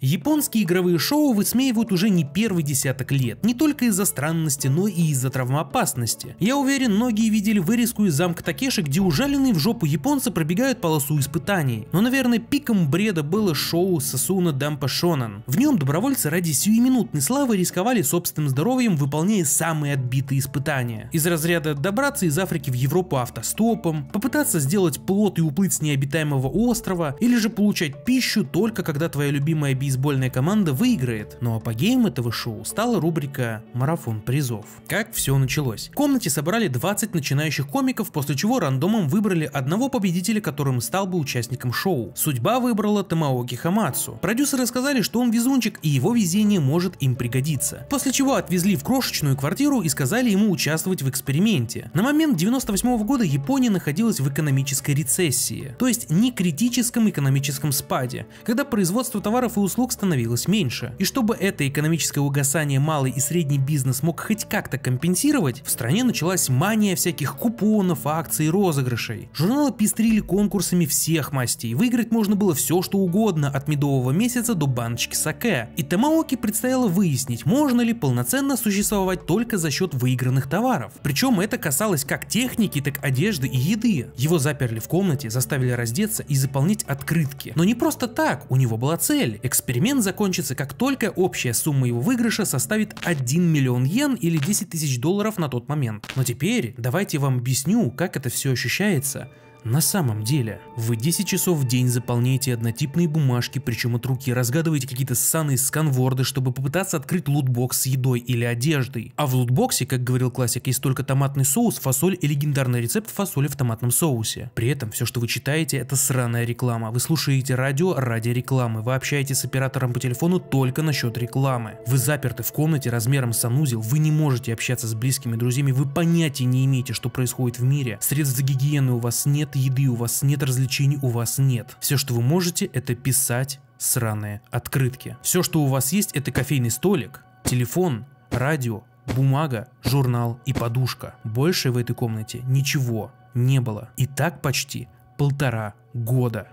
Японские игровые шоу высмеивают уже не первый десяток лет, не только из-за странности, но и из-за травмоопасности. Я уверен, многие видели вырезку из замка Такеши, где ужаленные в жопу японцы пробегают полосу испытаний. Но, наверное, пиком бреда было шоу Сосуна Дампа Шонан. В нем добровольцы ради сиюминутной славы рисковали собственным здоровьем, выполняя самые отбитые испытания. Из разряда добраться из Африки в Европу автостопом, попытаться сделать плот и уплыть с необитаемого острова, или же получать пищу только когда твоя любимая бизнес бейсбольная команда выиграет, но ну, а апогеем этого шоу стала рубрика «Марафон призов». Как все началось? В комнате собрали 20 начинающих комиков, после чего рандомом выбрали одного победителя, которым стал бы участником шоу. Судьба выбрала Тамаоки Хамацу. Продюсеры сказали, что он везунчик и его везение может им пригодиться. После чего отвезли в крошечную квартиру и сказали ему участвовать в эксперименте. На момент 98 года Япония находилась в экономической рецессии, то есть не критическом экономическом спаде, когда производство товаров и услуг услуг становилось меньше. И чтобы это экономическое угасание малый и средний бизнес мог хоть как-то компенсировать, в стране началась мания всяких купонов, акций и розыгрышей. Журналы пестрили конкурсами всех мастей, выиграть можно было все что угодно, от медового месяца до баночки саке. И Тамаоки предстояло выяснить, можно ли полноценно существовать только за счет выигранных товаров. Причем это касалось как техники, так одежды и еды. Его заперли в комнате, заставили раздеться и заполнить открытки. Но не просто так, у него была цель – Эксперимент закончится, как только общая сумма его выигрыша составит 1 миллион йен или 10 тысяч долларов на тот момент. Но теперь давайте вам объясню, как это все ощущается. На самом деле, вы 10 часов в день заполняете однотипные бумажки, причем от руки разгадываете какие-то ссаные сканворды, чтобы попытаться открыть лутбокс с едой или одеждой. А в лутбоксе, как говорил классик, есть только томатный соус, фасоль и легендарный рецепт фасоли в томатном соусе. При этом все, что вы читаете, это сраная реклама. Вы слушаете радио ради рекламы, вы общаетесь с оператором по телефону только насчет рекламы. Вы заперты в комнате размером с санузел, вы не можете общаться с близкими друзьями, вы понятия не имеете, что происходит в мире, средств за гигиены у вас нет, нет еды, у вас нет развлечений, у вас нет. Все, что вы можете, это писать сраные открытки. Все, что у вас есть, это кофейный столик, телефон, радио, бумага, журнал и подушка. Больше в этой комнате ничего не было. И так почти полтора года.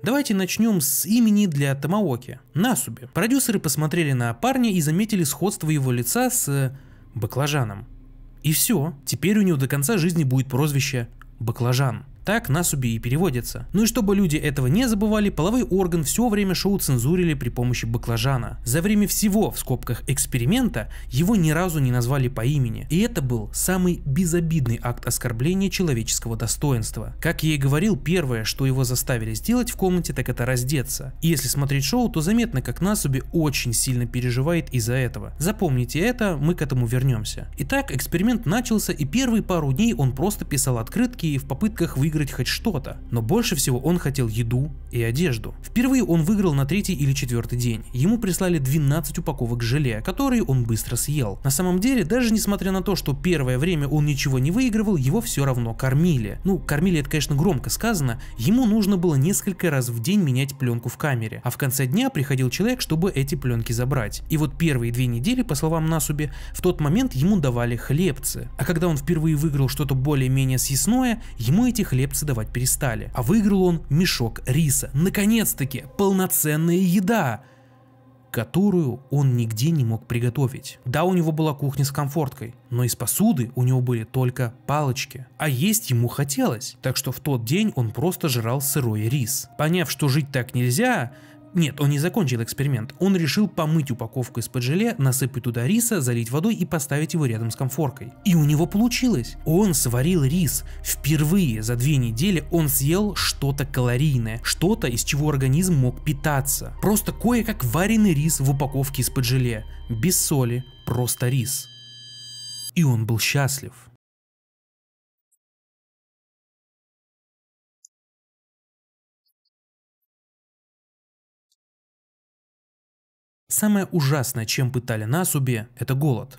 Давайте начнем с имени для Тамаоки. Насуби. Продюсеры посмотрели на парня и заметили сходство его лица с баклажаном. И все, теперь у него до конца жизни будет прозвище «Баклажан». Так на суби и переводится. Ну и чтобы люди этого не забывали, половой орган все время шоу цензурили при помощи баклажана. За время всего, в скобках, эксперимента, его ни разу не назвали по имени. И это был самый безобидный акт оскорбления человеческого достоинства. Как я и говорил, первое, что его заставили сделать в комнате, так это раздеться. И если смотреть шоу, то заметно, как Насуби очень сильно переживает из-за этого. Запомните это, мы к этому вернемся. Итак, эксперимент начался, и первые пару дней он просто писал открытки в попытках выиграть выиграть хоть что-то, но больше всего он хотел еду и одежду. Впервые он выиграл на третий или четвертый день. Ему прислали 12 упаковок желе, которые он быстро съел. На самом деле, даже несмотря на то, что первое время он ничего не выигрывал, его все равно кормили. Ну, кормили это, конечно, громко сказано, ему нужно было несколько раз в день менять пленку в камере, а в конце дня приходил человек, чтобы эти пленки забрать. И вот первые две недели, по словам Насуби, в тот момент ему давали хлебцы. А когда он впервые выиграл что-то более-менее съестное, ему эти хлебцы хлебцы давать перестали. А выиграл он мешок риса. Наконец-таки, полноценная еда! которую он нигде не мог приготовить. Да, у него была кухня с комфорткой, но из посуды у него были только палочки. А есть ему хотелось, так что в тот день он просто жрал сырой рис. Поняв, что жить так нельзя, нет, он не закончил эксперимент. Он решил помыть упаковку из-под желе, насыпать туда риса, залить водой и поставить его рядом с комфоркой. И у него получилось. Он сварил рис. Впервые за две недели он съел что-то калорийное, что-то, из чего организм мог питаться. Просто кое-как вареный рис в упаковке из-под желе. Без соли, просто рис. И он был счастлив. Самое ужасное, чем пытали нас Насуби, это голод.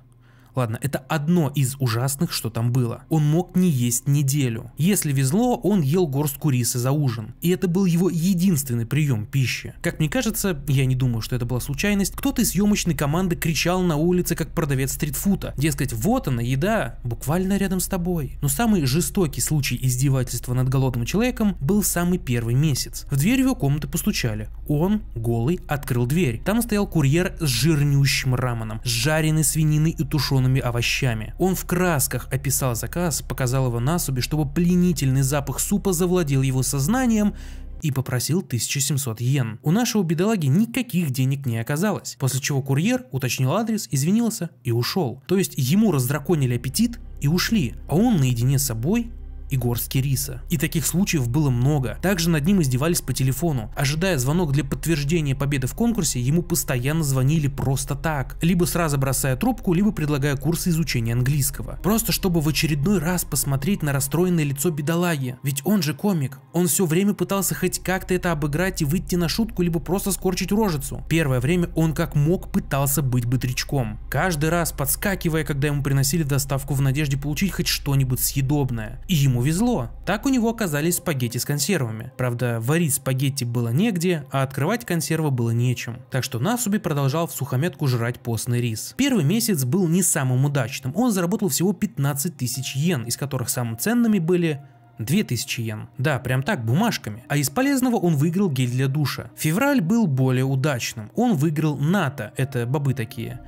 Ладно, это одно из ужасных, что там было. Он мог не есть неделю. Если везло, он ел горстку риса за ужин. И это был его единственный прием пищи. Как мне кажется, я не думаю, что это была случайность, кто-то из съемочной команды кричал на улице, как продавец стритфута. Дескать, вот она, еда, буквально рядом с тобой. Но самый жестокий случай издевательства над голодным человеком был самый первый месяц. В дверь его комнаты постучали. Он, голый, открыл дверь. Там стоял курьер с жирнющим раменом, с жареной свининой и тушеной тушеными овощами. Он в красках описал заказ, показал его Насуби, чтобы пленительный запах супа завладел его сознанием, и попросил 1700 йен. У нашего бедолаги никаких денег не оказалось, после чего курьер уточнил адрес, извинился и ушел. То есть ему раздраконили аппетит и ушли, а он наедине с собой и горстки риса. И таких случаев было много. Также над ним издевались по телефону. Ожидая звонок для подтверждения победы в конкурсе, ему постоянно звонили просто так. Либо сразу бросая трубку, либо предлагая курсы изучения английского. Просто чтобы в очередной раз посмотреть на расстроенное лицо бедолаги. Ведь он же комик. Он все время пытался хоть как-то это обыграть и выйти на шутку, либо просто скорчить рожицу. Первое время он как мог пытался быть бытрячком. Каждый раз подскакивая, когда ему приносили доставку в надежде получить хоть что-нибудь съедобное. И ему ему везло. Так у него оказались спагетти с консервами. Правда, варить спагетти было негде, а открывать консервы было нечем. Так что Насуби продолжал в сухометку жрать постный рис. Первый месяц был не самым удачным. Он заработал всего 15 тысяч йен, из которых самым ценными были 2000 йен. Да, прям так, бумажками. А из полезного он выиграл гель для душа. Февраль был более удачным. Он выиграл НАТО, это бобы такие.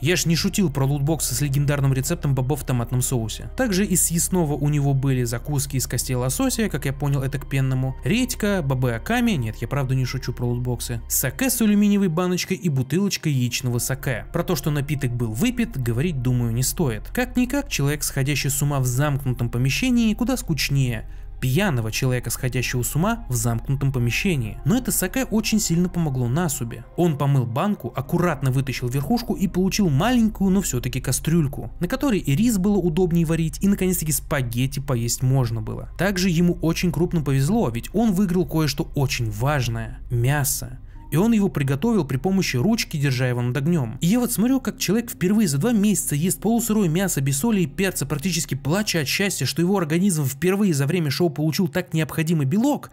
Я ж не шутил про лутбоксы с легендарным рецептом бобов в томатном соусе. Также из съестного у него были закуски из костей лосося, как я понял это к пенному, редька, бобы аками, нет, я правда не шучу про лутбоксы, саке с алюминиевой баночкой и бутылочкой яичного саке. Про то, что напиток был выпит, говорить, думаю, не стоит. Как-никак, человек, сходящий с ума в замкнутом помещении, куда скучнее, пьяного человека, сходящего с ума в замкнутом помещении. Но это Сакэ очень сильно помогло Насубе. Он помыл банку, аккуратно вытащил верхушку и получил маленькую, но все-таки кастрюльку, на которой и рис было удобнее варить, и наконец-таки спагетти поесть можно было. Также ему очень крупно повезло, ведь он выиграл кое-что очень важное – мясо и он его приготовил при помощи ручки, держа его над огнем. И я вот смотрю, как человек впервые за два месяца ест полусырое мясо без соли и перца, практически плача от счастья, что его организм впервые за время шоу получил так необходимый белок,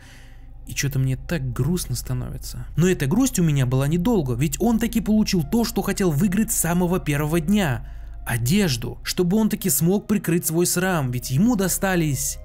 и что-то мне так грустно становится. Но эта грусть у меня была недолго, ведь он таки получил то, что хотел выиграть с самого первого дня – одежду, чтобы он таки смог прикрыть свой срам, ведь ему достались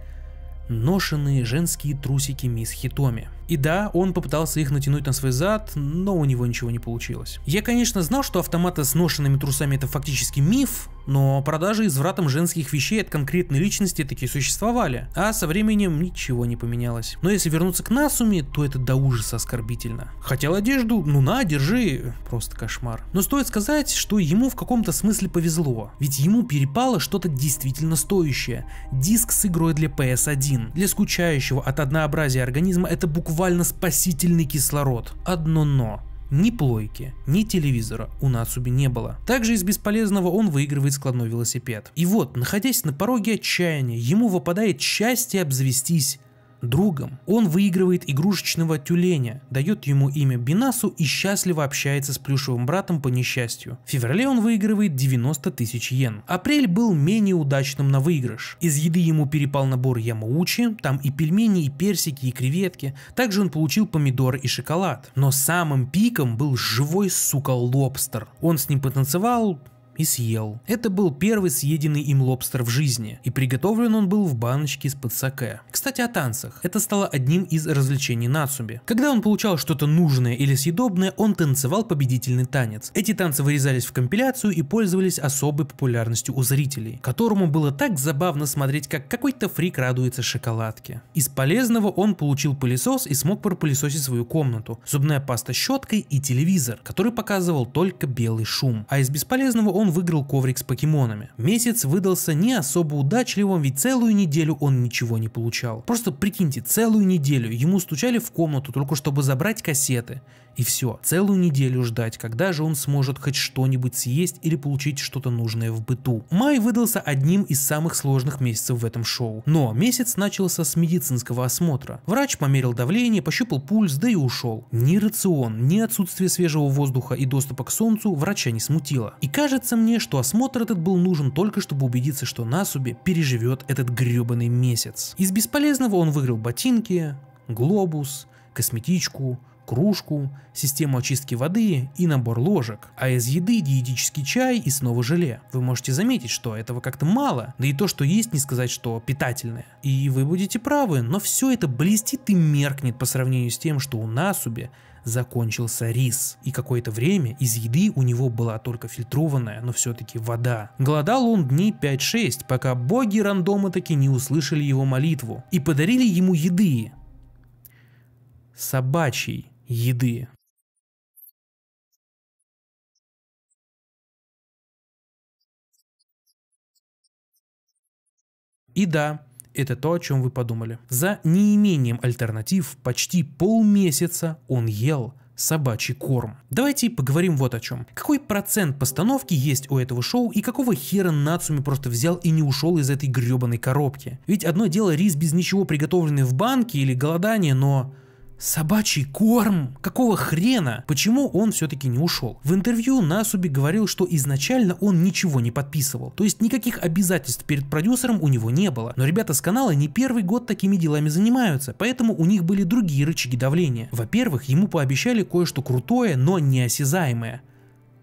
ношенные женские трусики мисс Хитоми. И да, он попытался их натянуть на свой зад, но у него ничего не получилось. Я, конечно, знал, что автоматы с ношенными трусами это фактически миф, но продажи извратом женских вещей от конкретной личности такие существовали, а со временем ничего не поменялось. Но если вернуться к Насуме, то это до ужаса оскорбительно. Хотел одежду, ну на, держи, просто кошмар. Но стоит сказать, что ему в каком-то смысле повезло, ведь ему перепало что-то действительно стоящее. Диск с игрой для PS1. Для скучающего от однообразия организма это буквально буквально спасительный кислород. Одно но. Ни плойки, ни телевизора у Нацуби не было. Также из бесполезного он выигрывает складной велосипед. И вот, находясь на пороге отчаяния, ему выпадает счастье обзавестись другом. Он выигрывает игрушечного тюленя, дает ему имя Бинасу и счастливо общается с плюшевым братом по несчастью. В феврале он выигрывает 90 тысяч йен. Апрель был менее удачным на выигрыш. Из еды ему перепал набор ямаучи, там и пельмени, и персики, и креветки. Также он получил помидоры и шоколад. Но самым пиком был живой, сука, лобстер. Он с ним потанцевал, и съел. Это был первый съеденный им лобстер в жизни, и приготовлен он был в баночке из-под саке. Кстати, о танцах. Это стало одним из развлечений Нацуби. Когда он получал что-то нужное или съедобное, он танцевал победительный танец. Эти танцы вырезались в компиляцию и пользовались особой популярностью у зрителей, которому было так забавно смотреть, как какой-то фрик радуется шоколадке. Из полезного он получил пылесос и смог пропылесосить свою комнату, зубная паста щеткой и телевизор, который показывал только белый шум. А из бесполезного он выиграл коврик с покемонами. Месяц выдался не особо удачливым, ведь целую неделю он ничего не получал. Просто прикиньте, целую неделю ему стучали в комнату только чтобы забрать кассеты. И все, целую неделю ждать, когда же он сможет хоть что-нибудь съесть или получить что-то нужное в быту. Май выдался одним из самых сложных месяцев в этом шоу. Но месяц начался с медицинского осмотра. Врач померил давление, пощупал пульс, да и ушел. Ни рацион, ни отсутствие свежего воздуха и доступа к солнцу врача не смутило. И кажется мне, что осмотр этот был нужен только чтобы убедиться, что Насуби переживет этот гребаный месяц. Из бесполезного он выиграл ботинки, глобус, косметичку, кружку, систему очистки воды и набор ложек, а из еды диетический чай и снова желе. Вы можете заметить, что этого как-то мало, да и то, что есть, не сказать, что питательное. И вы будете правы, но все это блестит и меркнет по сравнению с тем, что у Насубе закончился рис, и какое-то время из еды у него была только фильтрованная, но все-таки вода. Голодал он дней 5-6, пока боги рандома таки не услышали его молитву и подарили ему еды. Собачий еды И да, это то, о чем вы подумали. За неимением альтернатив почти полмесяца он ел собачий корм. Давайте поговорим вот о чем. Какой процент постановки есть у этого шоу и какого хера Нацуми просто взял и не ушел из этой гребаной коробки? Ведь одно дело рис без ничего приготовленный в банке или голодание, но Собачий корм? Какого хрена? Почему он все-таки не ушел? В интервью Насуби говорил, что изначально он ничего не подписывал, то есть никаких обязательств перед продюсером у него не было. Но ребята с канала не первый год такими делами занимаются, поэтому у них были другие рычаги давления. Во-первых, ему пообещали кое-что крутое, но неосязаемое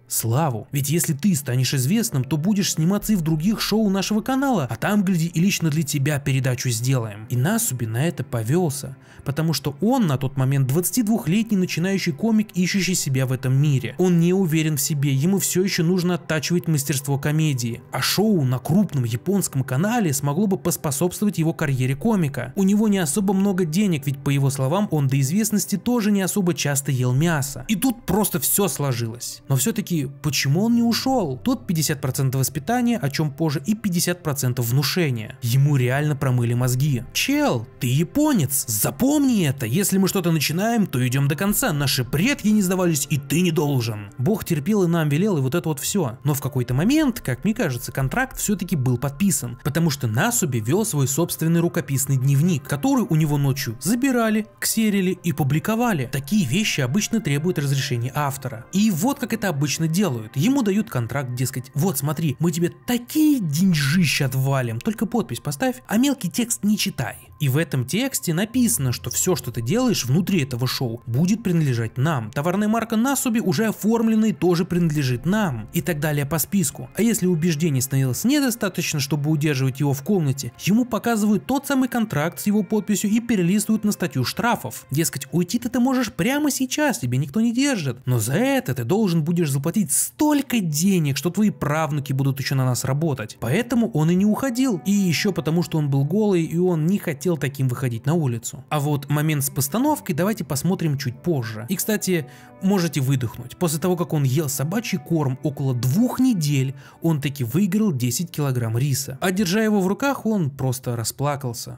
славу. Ведь если ты станешь известным, то будешь сниматься и в других шоу нашего канала, а там, гляди, и лично для тебя передачу сделаем. И Насуби на это повелся, потому что он на тот момент 22-летний начинающий комик, ищущий себя в этом мире. Он не уверен в себе, ему все еще нужно оттачивать мастерство комедии, а шоу на крупном японском канале смогло бы поспособствовать его карьере комика. У него не особо много денег, ведь по его словам, он до известности тоже не особо часто ел мясо. И тут просто все сложилось. Но все-таки все почему он не ушел? Тут 50% воспитания, о чем позже, и 50% внушения. Ему реально промыли мозги. Чел, ты японец, запомни это. Если мы что-то начинаем, то идем до конца. Наши предки не сдавались, и ты не должен. Бог терпел и нам велел, и вот это вот все. Но в какой-то момент, как мне кажется, контракт все-таки был подписан. Потому что Насуби вел свой собственный рукописный дневник, который у него ночью забирали, ксерили и публиковали. Такие вещи обычно требуют разрешения автора. И вот как это обычно это делают. Ему дают контракт, дескать, вот смотри, мы тебе такие деньжища отвалим, только подпись поставь, а мелкий текст не читай. И в этом тексте написано, что все, что ты делаешь внутри этого шоу, будет принадлежать нам. Товарная марка Насуби уже оформленной тоже принадлежит нам. И так далее по списку. А если убеждений становилось недостаточно, чтобы удерживать его в комнате, ему показывают тот самый контракт с его подписью и перелистывают на статью штрафов. Дескать, уйти-то ты можешь прямо сейчас, тебе никто не держит. Но за это ты должен будешь заплатить столько денег, что твои правнуки будут еще на нас работать. Поэтому он и не уходил. И еще потому, что он был голый и он не хотел хотел таким выходить на улицу. А вот момент с постановкой давайте посмотрим чуть позже. И кстати, можете выдохнуть. После того, как он ел собачий корм около двух недель, он таки выиграл 10 килограмм риса. А держа его в руках, он просто расплакался.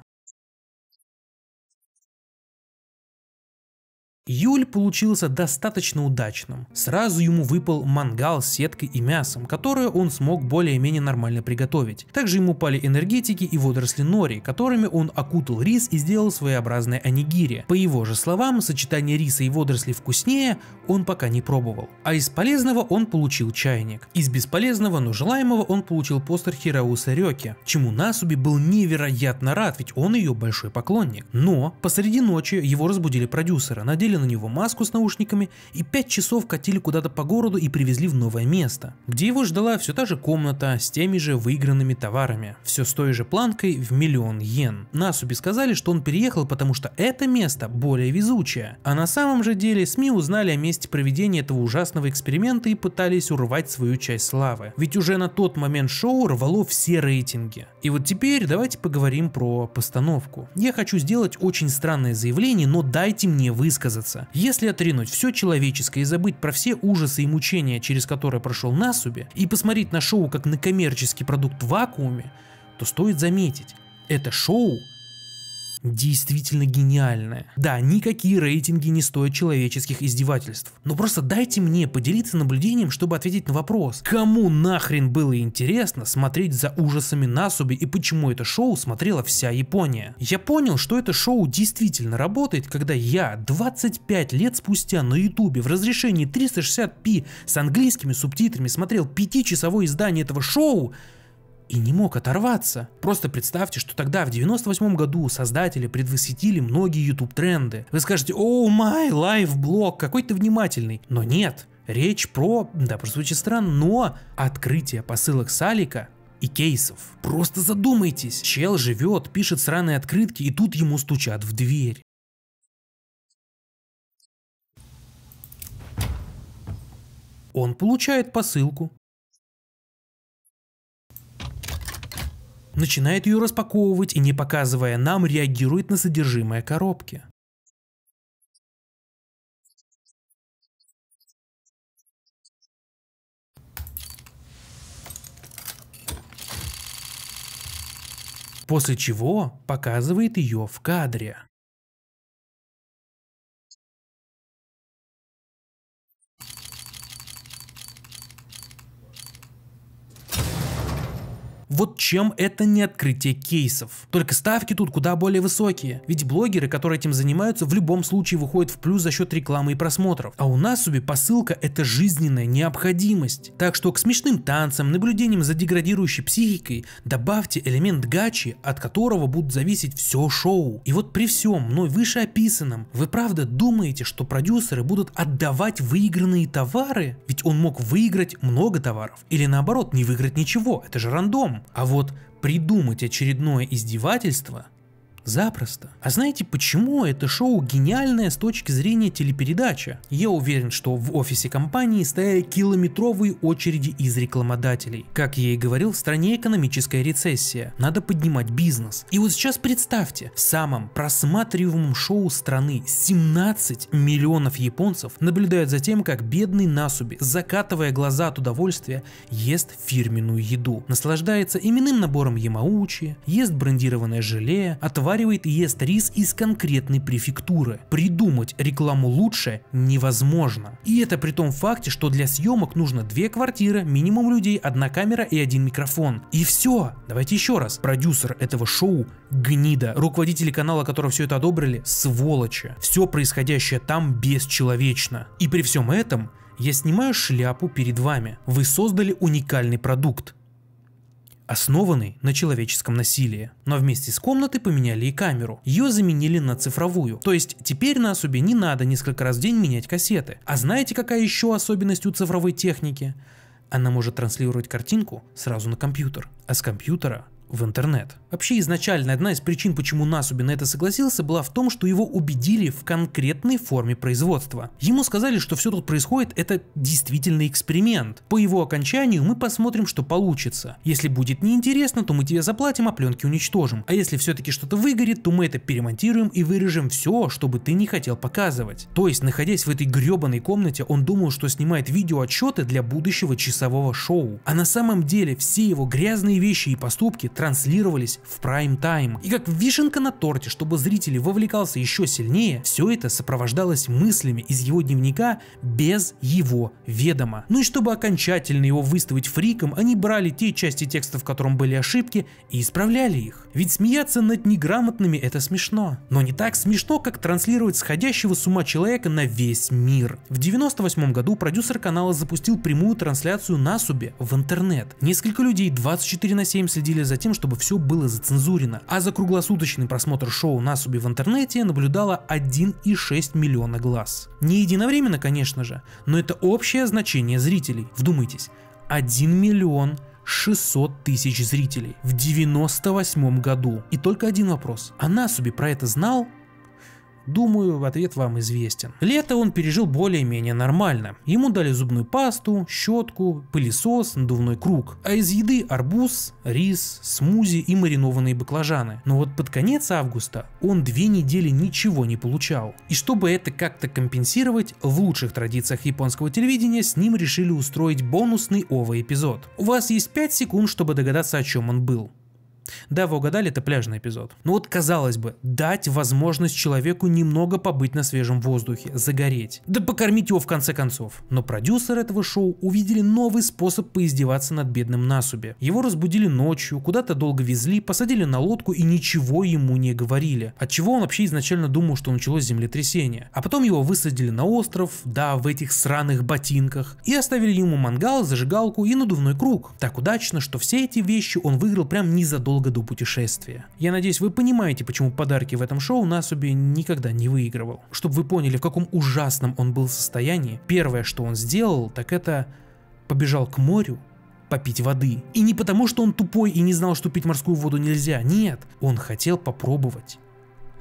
Июль получился достаточно удачным. Сразу ему выпал мангал с сеткой и мясом, которое он смог более-менее нормально приготовить. Также ему пали энергетики и водоросли нори, которыми он окутал рис и сделал своеобразное анигири. По его же словам, сочетание риса и водорослей вкуснее он пока не пробовал. А из полезного он получил чайник. Из бесполезного, но желаемого он получил постер Хирауса Рёки, чему Насуби был невероятно рад, ведь он ее большой поклонник. Но посреди ночи его разбудили продюсеры, надели на него маску с наушниками и 5 часов катили куда-то по городу и привезли в новое место, где его ждала все та же комната с теми же выигранными товарами, все с той же планкой в миллион йен. Насуби сказали, что он переехал, потому что это место более везучее, а на самом же деле СМИ узнали о месте проведения этого ужасного эксперимента и пытались урвать свою часть славы, ведь уже на тот момент шоу рвало все рейтинги. И вот теперь давайте поговорим про постановку. Я хочу сделать очень странное заявление, но дайте мне высказаться меняться. Если отринуть все человеческое и забыть про все ужасы и мучения, через которые прошел Насуби, и посмотреть на шоу как на коммерческий продукт в вакууме, то стоит заметить, это шоу действительно гениальное. Да, никакие рейтинги не стоят человеческих издевательств. Но просто дайте мне поделиться наблюдением, чтобы ответить на вопрос. Кому нахрен было интересно смотреть за ужасами Насуби и почему это шоу смотрела вся Япония? Я понял, что это шоу действительно работает, когда я 25 лет спустя на ютубе в разрешении 360p с английскими субтитрами смотрел 5-часовое издание этого шоу, и не мог оторваться. Просто представьте, что тогда в 98 году создатели предвосхитили многие YouTube тренды. Вы скажете, о май, лайф блог, какой ты внимательный. Но нет, речь про, да, прозвучит странно, но открытие посылок Салика и кейсов. Просто задумайтесь, чел живет, пишет сраные открытки и тут ему стучат в дверь. Он получает посылку, начинает ее распаковывать и, не показывая нам, реагирует на содержимое коробки. После чего показывает ее в кадре. Вот чем это не открытие кейсов. Только ставки тут куда более высокие, ведь блогеры, которые этим занимаются, в любом случае выходят в плюс за счет рекламы и просмотров. А у нас Насуби посылка – это жизненная необходимость. Так что к смешным танцам, наблюдениям за деградирующей психикой добавьте элемент гачи, от которого будут зависеть все шоу. И вот при всем мной вышеописанном, вы правда думаете, что продюсеры будут отдавать выигранные товары? Ведь он мог выиграть много товаров. Или наоборот, не выиграть ничего, это же рандом. А вот придумать очередное издевательство Запросто. А знаете, почему это шоу гениальное с точки зрения телепередачи? Я уверен, что в офисе компании стояли километровые очереди из рекламодателей. Как я и говорил, в стране экономическая рецессия. Надо поднимать бизнес. И вот сейчас представьте, в самом просматриваемом шоу страны 17 миллионов японцев наблюдают за тем, как бедный Насуби, закатывая глаза от удовольствия, ест фирменную еду. Наслаждается именным набором ямаучи, ест брендированное желе, отвар переваривает и ест рис из конкретной префектуры. Придумать рекламу лучше невозможно. И это при том факте, что для съемок нужно две квартиры, минимум людей, одна камера и один микрофон. И все. Давайте еще раз. Продюсер этого шоу – гнида. Руководители канала, которые все это одобрили – сволочи. Все происходящее там бесчеловечно. И при всем этом я снимаю шляпу перед вами. Вы создали уникальный продукт основанный на человеческом насилии. Но вместе с комнатой поменяли и камеру. Ее заменили на цифровую. То есть теперь на особе не надо несколько раз в день менять кассеты. А знаете, какая еще особенность у цифровой техники? Она может транслировать картинку сразу на компьютер, а с компьютера в интернет. Вообще изначально одна из причин, почему Насуби на это согласился, была в том, что его убедили в конкретной форме производства. Ему сказали, что все тут происходит это действительно эксперимент. По его окончанию мы посмотрим, что получится. Если будет неинтересно, то мы тебе заплатим, а пленки уничтожим. А если все-таки что-то выгорит, то мы это перемонтируем и вырежем все, чтобы ты не хотел показывать. То есть, находясь в этой гребаной комнате, он думал, что снимает видеоотчеты для будущего часового шоу. А на самом деле все его грязные вещи и поступки транслировались в прайм-тайм. И как вишенка на торте, чтобы зрители вовлекался еще сильнее, все это сопровождалось мыслями из его дневника без его ведома. Ну и чтобы окончательно его выставить фриком, они брали те части текста, в котором были ошибки, и исправляли их. Ведь смеяться над неграмотными это смешно. Но не так смешно, как транслировать сходящего с ума человека на весь мир. В 98 году продюсер канала запустил прямую трансляцию на Субе в интернет. Несколько людей 24 на 7 следили за тем, чтобы все было зацензурено. А за круглосуточный просмотр шоу на Субе в интернете наблюдало 1,6 миллиона глаз. Не единовременно, конечно же, но это общее значение зрителей. Вдумайтесь, 1 миллион 600 тысяч зрителей в 98 году. И только один вопрос. А Насуби про это знал? Думаю, ответ вам известен. Лето он пережил более-менее нормально. Ему дали зубную пасту, щетку, пылесос, надувной круг. А из еды арбуз, рис, смузи и маринованные баклажаны. Но вот под конец августа он две недели ничего не получал. И чтобы это как-то компенсировать, в лучших традициях японского телевидения с ним решили устроить бонусный ОВА-эпизод. У вас есть 5 секунд, чтобы догадаться, о чем он был. Да, вы угадали, это пляжный эпизод. Но ну вот казалось бы, дать возможность человеку немного побыть на свежем воздухе, загореть. Да покормить его в конце концов. Но продюсеры этого шоу увидели новый способ поиздеваться над бедным насубе. Его разбудили ночью, куда-то долго везли, посадили на лодку и ничего ему не говорили. От чего он вообще изначально думал, что началось землетрясение. А потом его высадили на остров, да, в этих сраных ботинках, и оставили ему мангал, зажигалку и надувной круг. Так удачно, что все эти вещи он выиграл прям незадолго задолго до путешествия. Я надеюсь, вы понимаете, почему подарки в этом шоу Насуби никогда не выигрывал. Чтобы вы поняли, в каком ужасном он был состоянии, первое, что он сделал, так это побежал к морю попить воды. И не потому, что он тупой и не знал, что пить морскую воду нельзя, нет, он хотел попробовать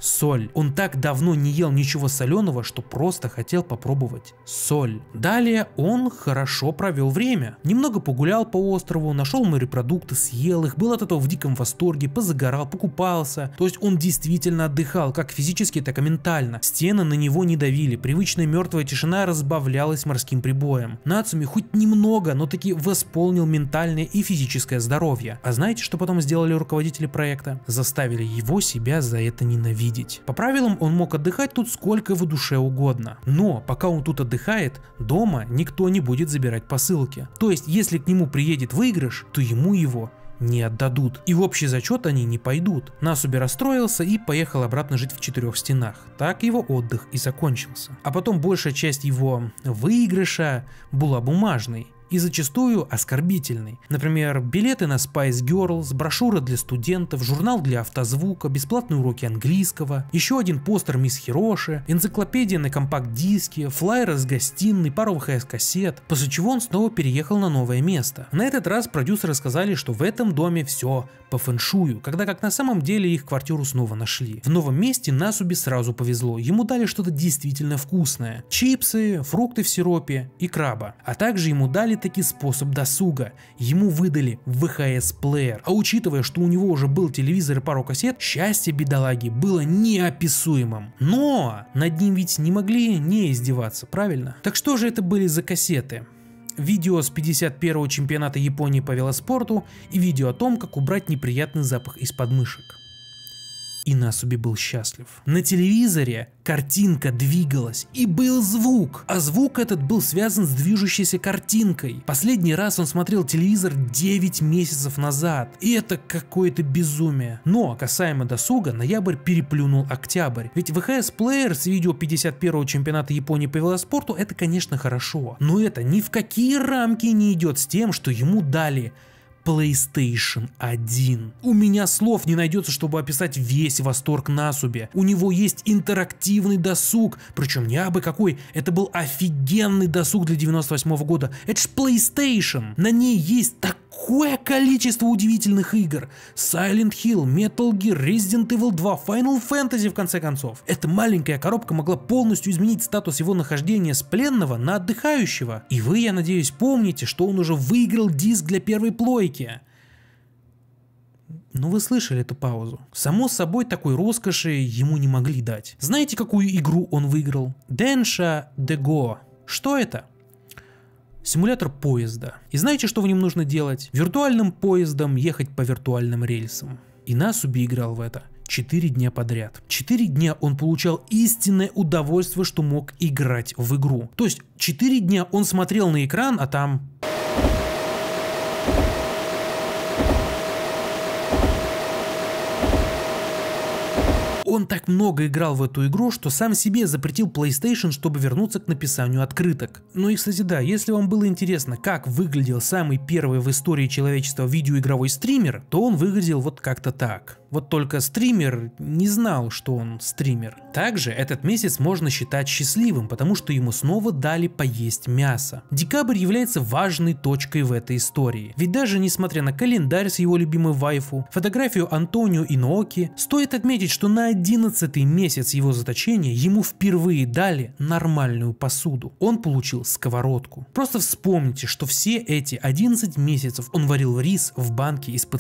соль. Он так давно не ел ничего соленого, что просто хотел попробовать соль. Далее он хорошо провел время. Немного погулял по острову, нашел морепродукты, съел их, был от этого в диком восторге, позагорал, покупался. То есть он действительно отдыхал, как физически, так и ментально. Стены на него не давили, привычная мертвая тишина разбавлялась морским прибоем. Нацуми хоть немного, но таки восполнил ментальное и физическое здоровье. А знаете, что потом сделали руководители проекта? Заставили его себя за это ненавидеть видеть. По правилам он мог отдыхать тут сколько его душе угодно. Но пока он тут отдыхает, дома никто не будет забирать посылки. То есть если к нему приедет выигрыш, то ему его не отдадут. И в общий зачет они не пойдут. Насуби расстроился и поехал обратно жить в четырех стенах. Так его отдых и закончился. А потом большая часть его выигрыша была бумажной и зачастую оскорбительный. Например, билеты на Spice Girls, брошюра для студентов, журнал для автозвука, бесплатные уроки английского, еще один постер Мисс Хироши, энциклопедия на компакт-диске, флайер с гостиной, пару ВХС-кассет, после чего он снова переехал на новое место. На этот раз продюсеры сказали, что в этом доме все по фэншую, когда как на самом деле их квартиру снова нашли. В новом месте Насуби сразу повезло, ему дали что-то действительно вкусное. Чипсы, фрукты в сиропе и краба. А также ему дали опять-таки способ досуга. Ему выдали ВХС-плеер. А учитывая, что у него уже был телевизор и пару кассет, счастье бедолаги было неописуемым. Но над ним ведь не могли не издеваться, правильно? Так что же это были за кассеты? видео с 51-го чемпионата Японии по велоспорту и видео о том, как убрать неприятный запах из подмышек и Насуби был счастлив. На телевизоре картинка двигалась и был звук, а звук этот был связан с движущейся картинкой. Последний раз он смотрел телевизор 9 месяцев назад, и это какое-то безумие. Но касаемо досуга, ноябрь переплюнул октябрь, ведь ВХС-плеер с видео 51-го чемпионата Японии по велоспорту это, конечно, хорошо, но это ни в какие рамки не идет с тем, что ему дали PlayStation 1. У меня слов не найдется, чтобы описать весь восторг Насуби. У него есть интерактивный досуг, причем не абы какой, это был офигенный досуг для 98 -го года. Это ж PlayStation. На ней есть так такое количество удивительных игр. Silent Hill, Metal Gear, Resident Evil 2, Final Fantasy в конце концов. Эта маленькая коробка могла полностью изменить статус его нахождения с пленного на отдыхающего. И вы, я надеюсь, помните, что он уже выиграл диск для первой плойки. Но ну, вы слышали эту паузу. Само собой, такой роскоши ему не могли дать. Знаете, какую игру он выиграл? Денша Дего. Что это? симулятор поезда. И знаете, что в нем нужно делать? Виртуальным поездом ехать по виртуальным рельсам. И Насуби играл в это. Четыре дня подряд. Четыре дня он получал истинное удовольствие, что мог играть в игру. То есть четыре дня он смотрел на экран, а там... Он так много играл в эту игру, что сам себе запретил PlayStation, чтобы вернуться к написанию открыток. Ну и, кстати, да, если вам было интересно, как выглядел самый первый в истории человечества видеоигровой стример, то он выглядел вот как-то так. Вот только стример не знал, что он стример. Также этот месяц можно считать счастливым, потому что ему снова дали поесть мясо. Декабрь является важной точкой в этой истории. Ведь даже несмотря на календарь с его любимой вайфу, фотографию Антонио и Ноки, стоит отметить, что на 11 месяц его заточения ему впервые дали нормальную посуду. Он получил сковородку. Просто вспомните, что все эти 11 месяцев он варил рис в банке из-под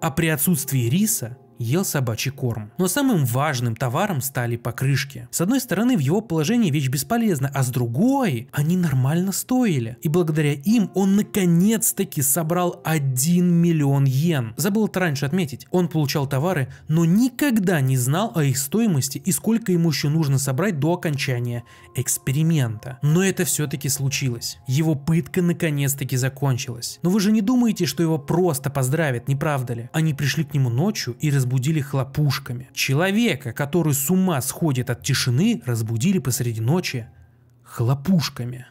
А при отсутствии риса ел собачий корм. Но самым важным товаром стали покрышки. С одной стороны, в его положении вещь бесполезна, а с другой, они нормально стоили. И благодаря им он наконец-таки собрал 1 миллион йен. Забыл это раньше отметить. Он получал товары, но никогда не знал о их стоимости и сколько ему еще нужно собрать до окончания эксперимента. Но это все-таки случилось. Его пытка наконец-таки закончилась. Но вы же не думаете, что его просто поздравят, не правда ли? Они пришли к нему ночью и разбирались разбудили хлопушками. Человека, который с ума сходит от тишины, разбудили посреди ночи хлопушками.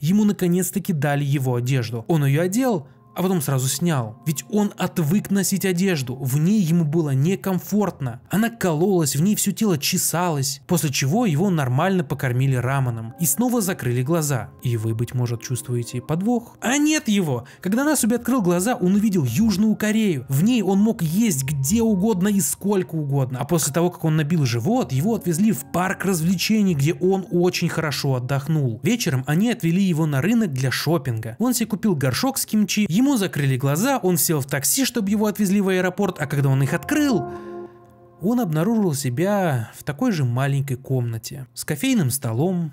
Ему наконец-таки дали его одежду. Он ее одел, а потом сразу снял. Ведь он отвык носить одежду, в ней ему было некомфортно. Она кололась, в ней все тело чесалось, после чего его нормально покормили раманом и снова закрыли глаза. И вы, быть может, чувствуете подвох? А нет его! Когда Насуби открыл глаза, он увидел Южную Корею. В ней он мог есть где угодно и сколько угодно. А после того, как он набил живот, его отвезли в парк развлечений, где он очень хорошо отдохнул. Вечером они отвели его на рынок для шопинга. Он себе купил горшок с кимчи, ему Ему закрыли глаза, он сел в такси, чтобы его отвезли в аэропорт, а когда он их открыл, он обнаружил себя в такой же маленькой комнате с кофейным столом,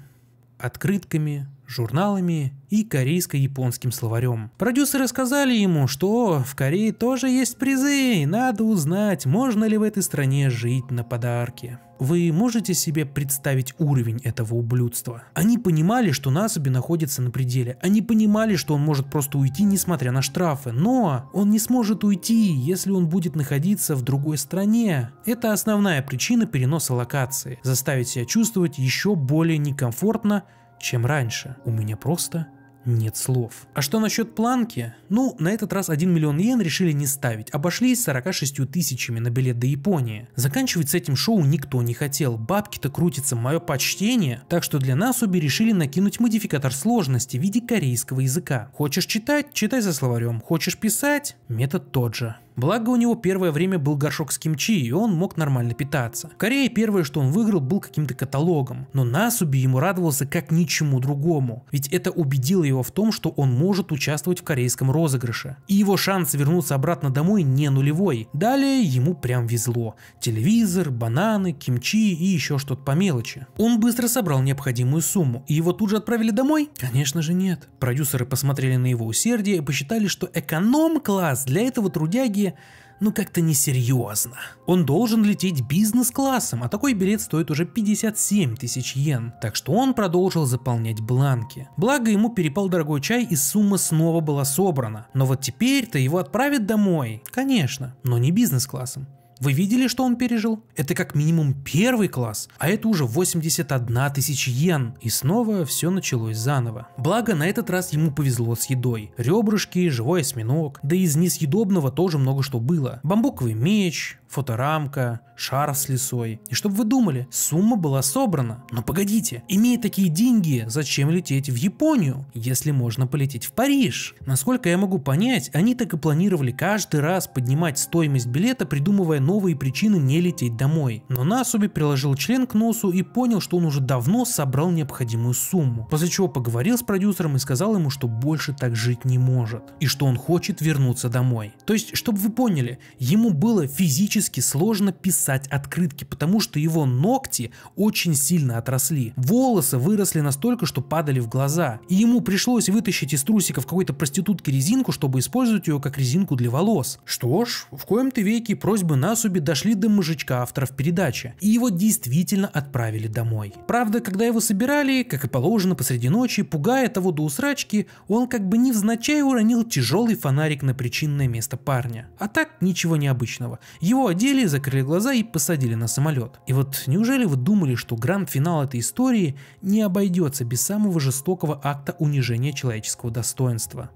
открытками, журналами и корейско-японским словарем. Продюсеры сказали ему, что в Корее тоже есть призы, и надо узнать, можно ли в этой стране жить на подарки. Вы можете себе представить уровень этого ублюдства? Они понимали, что Насаби находится на пределе. Они понимали, что он может просто уйти, несмотря на штрафы. Но он не сможет уйти, если он будет находиться в другой стране. Это основная причина переноса локации. Заставить себя чувствовать еще более некомфортно, чем раньше. У меня просто нет слов. А что насчет планки? Ну, на этот раз 1 миллион иен решили не ставить, обошлись 46 тысячами на билет до Японии. Заканчивать с этим шоу никто не хотел, бабки-то крутятся, мое почтение. Так что для нас обе решили накинуть модификатор сложности в виде корейского языка. Хочешь читать? Читай за словарем. Хочешь писать? Метод тот же. Благо у него первое время был горшок с кимчи, и он мог нормально питаться. В Корее первое, что он выиграл, был каким-то каталогом, но Насуби ему радовался как ничему другому, ведь это убедило его в том, что он может участвовать в корейском розыгрыше. И его шанс вернуться обратно домой не нулевой. Далее ему прям везло. Телевизор, бананы, кимчи и еще что-то по мелочи. Он быстро собрал необходимую сумму, и его тут же отправили домой? Конечно же нет. Продюсеры посмотрели на его усердие и посчитали, что эконом-класс для этого трудяги России ну как-то несерьезно. Он должен лететь бизнес-классом, а такой билет стоит уже 57 тысяч йен, так что он продолжил заполнять бланки. Благо ему перепал дорогой чай и сумма снова была собрана, но вот теперь-то его отправят домой, конечно, но не бизнес-классом. Вы видели, что он пережил? Это как минимум первый класс, а это уже 81 тысяча йен. И снова все началось заново. Благо, на этот раз ему повезло с едой. Ребрышки, живой осьминог, да и из несъедобного тоже много что было. Бамбуковый меч, фоторамка, шар с лесой. И чтобы вы думали, сумма была собрана. Но погодите, имея такие деньги, зачем лететь в Японию, если можно полететь в Париж? Насколько я могу понять, они так и планировали каждый раз поднимать стоимость билета, придумывая новые причины не лететь домой. Но Насуби приложил член к носу и понял, что он уже давно собрал необходимую сумму. После чего поговорил с продюсером и сказал ему, что больше так жить не может. И что он хочет вернуться домой. То есть, чтобы вы поняли, ему было физически физически сложно писать открытки, потому что его ногти очень сильно отросли. Волосы выросли настолько, что падали в глаза. И ему пришлось вытащить из трусиков какой-то проститутки резинку, чтобы использовать ее как резинку для волос. Что ж, в коем-то веке просьбы Насуби дошли до мужичка авторов передачи. И его действительно отправили домой. Правда, когда его собирали, как и положено посреди ночи, пугая того до усрачки, он как бы невзначай уронил тяжелый фонарик на причинное место парня. А так ничего необычного. Его его одели, закрыли глаза и посадили на самолет. И вот неужели вы думали, что гранд-финал этой истории не обойдется без самого жестокого акта унижения человеческого достоинства?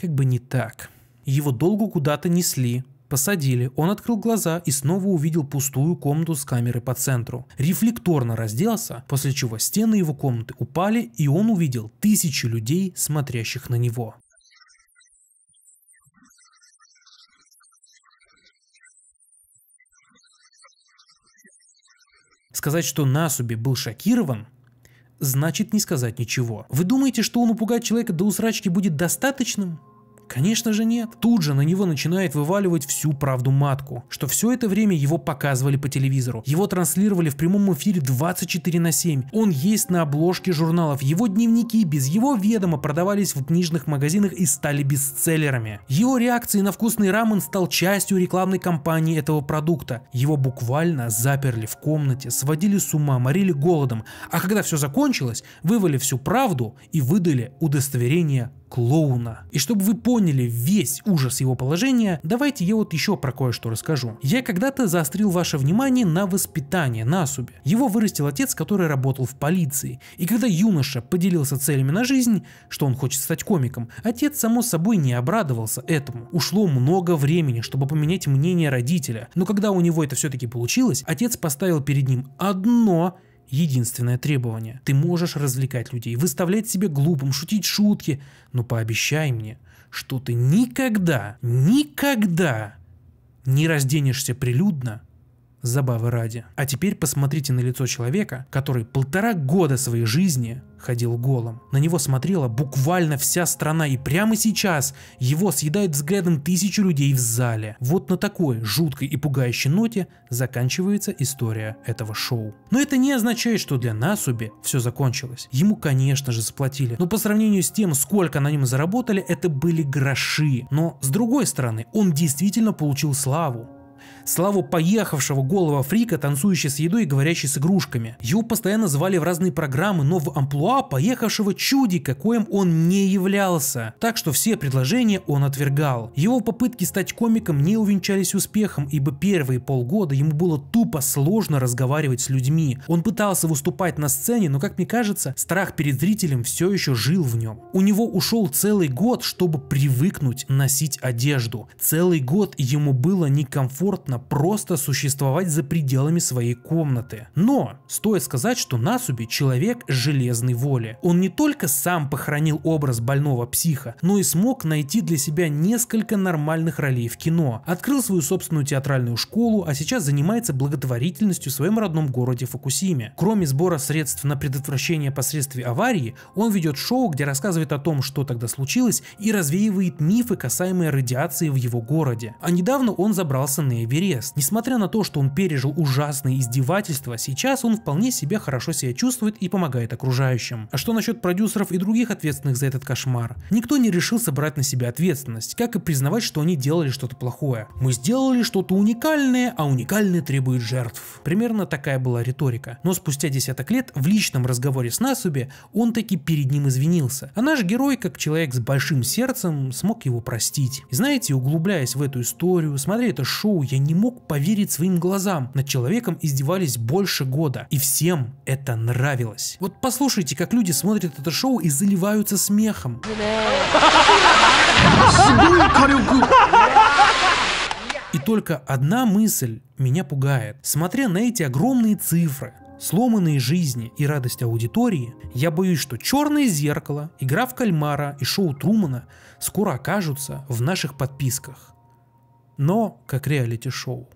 Как бы не так. Его долго куда-то несли, посадили, он открыл глаза и снова увидел пустую комнату с камерой по центру. Рефлекторно разделся, после чего стены его комнаты упали, и он увидел тысячи людей, смотрящих на него. Сказать, что Насуби был шокирован, значит не сказать ничего. Вы думаете, что он упугать человека до усрачки будет достаточным? Конечно же нет. Тут же на него начинает вываливать всю правду матку, что все это время его показывали по телевизору. Его транслировали в прямом эфире 24 на 7. Он есть на обложке журналов. Его дневники без его ведома продавались в книжных магазинах и стали бестселлерами. Его реакции на вкусный рамен стал частью рекламной кампании этого продукта. Его буквально заперли в комнате, сводили с ума, морили голодом. А когда все закончилось, вывали всю правду и выдали удостоверение клоуна. И чтобы вы поняли весь ужас его положения, давайте я вот еще про кое-что расскажу. Я когда-то заострил ваше внимание на воспитание Насуби. Его вырастил отец, который работал в полиции. И когда юноша поделился целями на жизнь, что он хочет стать комиком, отец само собой не обрадовался этому. Ушло много времени, чтобы поменять мнение родителя, но когда у него это все-таки получилось, отец поставил перед ним одно единственное требование. Ты можешь развлекать людей, выставлять себя глупым, шутить шутки, но пообещай мне, что ты никогда, никогда не разденешься прилюдно забавы ради. А теперь посмотрите на лицо человека, который полтора года своей жизни ходил голым. На него смотрела буквально вся страна, и прямо сейчас его съедает взглядом тысячи людей в зале. Вот на такой жуткой и пугающей ноте заканчивается история этого шоу. Но это не означает, что для Насуби все закончилось. Ему, конечно же, заплатили, но по сравнению с тем, сколько на нем заработали, это были гроши. Но с другой стороны, он действительно получил славу. Славу поехавшего голого фрика, танцующий с едой и говорящий с игрушками. Его постоянно звали в разные программы, но в амплуа поехавшего чудика, коим он не являлся. Так что все предложения он отвергал. Его попытки стать комиком не увенчались успехом, ибо первые полгода ему было тупо сложно разговаривать с людьми. Он пытался выступать на сцене, но, как мне кажется, страх перед зрителем все еще жил в нем. У него ушел целый год, чтобы привыкнуть носить одежду. Целый год ему было некомфортно комфортно просто существовать за пределами своей комнаты. Но стоит сказать, что Насуби человек железной воли. Он не только сам похоронил образ больного психа, но и смог найти для себя несколько нормальных ролей в кино. Открыл свою собственную театральную школу, а сейчас занимается благотворительностью в своем родном городе Фукусиме. Кроме сбора средств на предотвращение последствий аварии, он ведет шоу, где рассказывает о том, что тогда случилось, и развеивает мифы, касаемые радиации в его городе. А недавно он забрался на Эверест Эверест. Несмотря на то, что он пережил ужасные издевательства, сейчас он вполне себе хорошо себя чувствует и помогает окружающим. А что насчет продюсеров и других ответственных за этот кошмар? Никто не решился брать на себя ответственность, как и признавать, что они делали что-то плохое. Мы сделали что-то уникальное, а уникальное требует жертв. Примерно такая была риторика. Но спустя десяток лет в личном разговоре с Насуби он таки перед ним извинился. А наш герой, как человек с большим сердцем, смог его простить. И знаете, углубляясь в эту историю, смотря это шоу, я не мог поверить своим глазам. Над человеком издевались больше года, и всем это нравилось. Вот послушайте, как люди смотрят это шоу и заливаются смехом. И только одна мысль меня пугает. Смотря на эти огромные цифры, сломанные жизни и радость аудитории, я боюсь, что «Черное зеркало», «Игра в кальмара» и шоу Трумана скоро окажутся в наших подписках но как реалити-шоу.